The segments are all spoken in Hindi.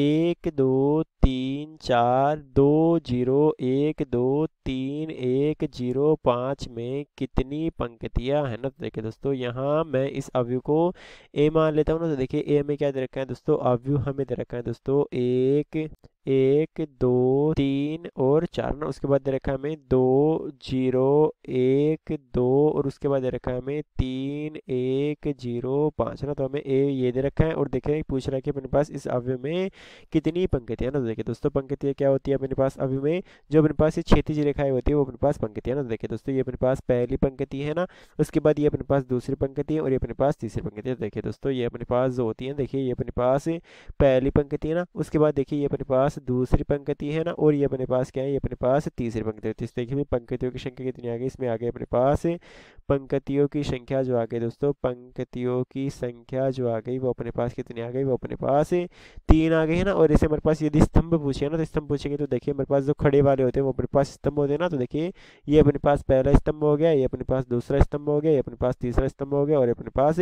एक दो तीन चार दो जीरो एक दो तीन एक जीरो पाँच में कितनी पंक्तियां हैं ना तो देखिए दोस्तों यहाँ मैं इस अव्यू को ए मान लेता हूँ ना तो देखिए ए में क्या दे रखा है दोस्तों अव्यू हमें दे रखा है दोस्तों एक एक दो तीन और चार ना उसके बाद दे रखा हमें दो जीरो एक दो और उसके बाद दे रखा हमें तीन एक जीरो पाँच ना तो हमें ए ये दे रखा है और देखें पूछ रहा है कि अपने पास इस अवय में कितनी पंक्तियाँ ना तो देखिए दोस्तों पंक्तियाँ क्या होती है अपने पास अवय में जो अपने पास ये जी रेखाएं होती है वो अपने पास पंक्तियाँ ना तो देखिए दोस्तों ये अपने पास पहली पंक्ति है ना उसके बाद ये अपने पास दूसरी पंक्ति है और ये अपने पास तीसरी पंक्ति है देखिए दोस्तों ये अपने पास जो होती है देखिए ये अपने पास पहली पंक्ति है ना उसके बाद देखिए ये अपने पास पास दूसरी पंक्ति है ना और ये अपने पास क्या है ये अपने पास तीसरी पंक्ति तो इस देखिए पंक्तियों की संख्या कितनी आ गई इसमें आ गई अपने पास पंक्तियों की संख्या जो आ गई दोस्तों पंक्तियों की संख्या जो आ गई वो अपने पास कितनी आ गई वो अपने पास तीन आ गई है ना और इसे हमारे पास यदि स्तंभ पूछे ना तो स्तंभ पूछेंगे तो देखिए हमारे पास जो खड़े वाले होते हैं वो अपने पास स्तंभ होते हैं ना तो देखिए ये अपने पास पहला स्तंभ हो गया ये अपने पास दूसरा स्तंभ हो गया ये अपने पास तीसरा स्तंभ हो गया और अपने पास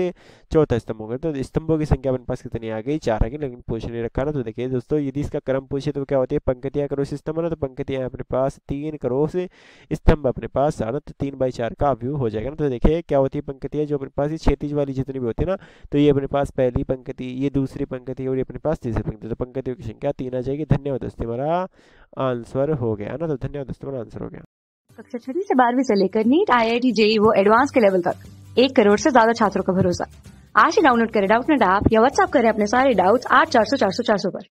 चौथा स्तंभ हो गया तो स्तंभों की संख्या अपने पास कितनी आ गई चार आ गई लेकिन पूछ नहीं रखा ना तो देखिए दोस्तों यदि इसका क्रम पूछ पूछे तो क्या होती है पंक्तियाँ करो सिस्टम बना तो पंक्तियाँ अपने पास तीन करो से स्तंभ अपने पास सारा तो तीन बाई चार का व्यू हो जाएगा ना तो देखिए क्या होती है पंक्तियाँ जो अपने पास ये क्षेत्रीज वाली जितनी भी होती है ना तो ये अपने पास पहली पंक्ति ये दूसरी पंक्ति और ये अपने पास तीसरी पंक्ति तो पंक्तियों की संख्या तीन आ जाएगी धन्यवाद दोस्तों हमारा आंसर हो गया ना तो धन्यवाद दोस्तों हमारा आंसर हो गया कक्षा छठी से बारहवीं से लेकर NEET I I T JEE वो एडवांस के लेवल तक एक करोड़ से ज्यादा छात्रों का भरोसा आज ही डाउनलोड करें डाउट नेट ऐप या व्हाट्सएप करें अपने सारे डाउट्स आठ चार सौ चार सौ चार सौ पर